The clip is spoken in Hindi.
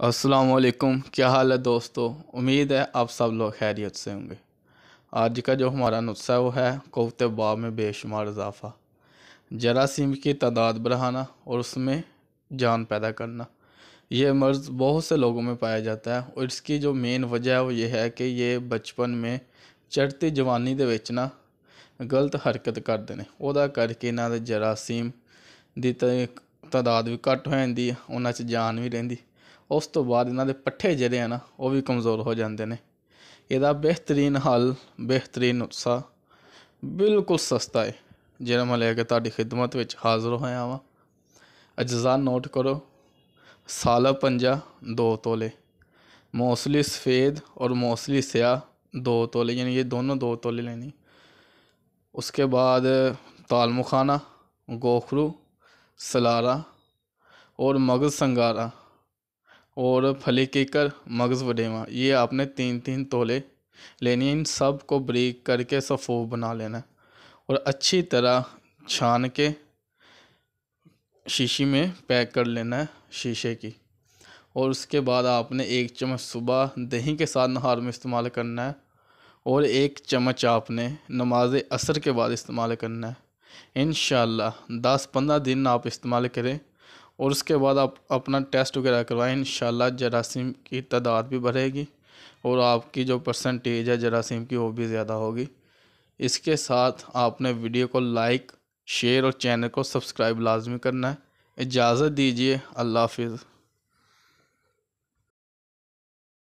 असलकुम क्या हाल है दोस्तों उम्मीद है आप सब लोग खैरियत से होंगे आज का जो हमारा नुस्खा है वो है कोवत बा में बेशुमार इजाफ़ा जरासीम की तादाद बढ़ाना और उसमें जान पैदा करना ये मर्ज़ बहुत से लोगों में पाया जाता है और इसकी जो मेन वजह है वो ये है कि ये बचपन में चढ़ती जवानी के बेचना गलत हरकत करते हैं वह करके इन्हों जरासीम ਦੇ ਜਰਾਸੀਮ ਦੀ ਤਾਦਾਦ ਵੀ ਘਟ ਹੋ ਜਾਂਦੀ ਹੈ ਉਹਨਾਂ उस तो बाद इन पट्ठे जड़े हैं ना वह भी कमज़ोर हो जाते हैं यदा बेहतरीन हल बेहतरीन उत्साह बिल्कुल सस्ता है जो मैं लेकर ताकि खिदमत हाज़र हो अजा नोट करो साल पंजा दो तोले मोसली सफेद और मोसली स्याह दो तोले यानी ये दोनों दो तोले लेनी उसके बाद तालमुखाना गोखरू सलारा और मगज संगारा और फली केकर मगज़ वडेवा ये आपने तीन तीन तोले लेने इन सब को ब्रेक करके सफ़ोफ बना लेना है और अच्छी तरह छान के शीशी में पैक कर लेना है शीशे की और उसके बाद आपने एक चम्मच सुबह दही के साथ नहार में इस्तेमाल करना है और एक चम्मच आपने नमाज असर के बाद इस्तेमाल करना है इन दस पंद्रह दिन आप इस्तेमाल करें और उसके बाद आप अपना टेस्ट वगैरह करवाएं इन जरासीम की तादाद भी बढ़ेगी और आपकी जो परसेंटेज है जरासीम की वो भी ज़्यादा होगी इसके साथ आपने वीडियो को लाइक शेयर और चैनल को सब्सक्राइब लाजमी करना है इजाज़त दीजिए अल्लाह हाफिज़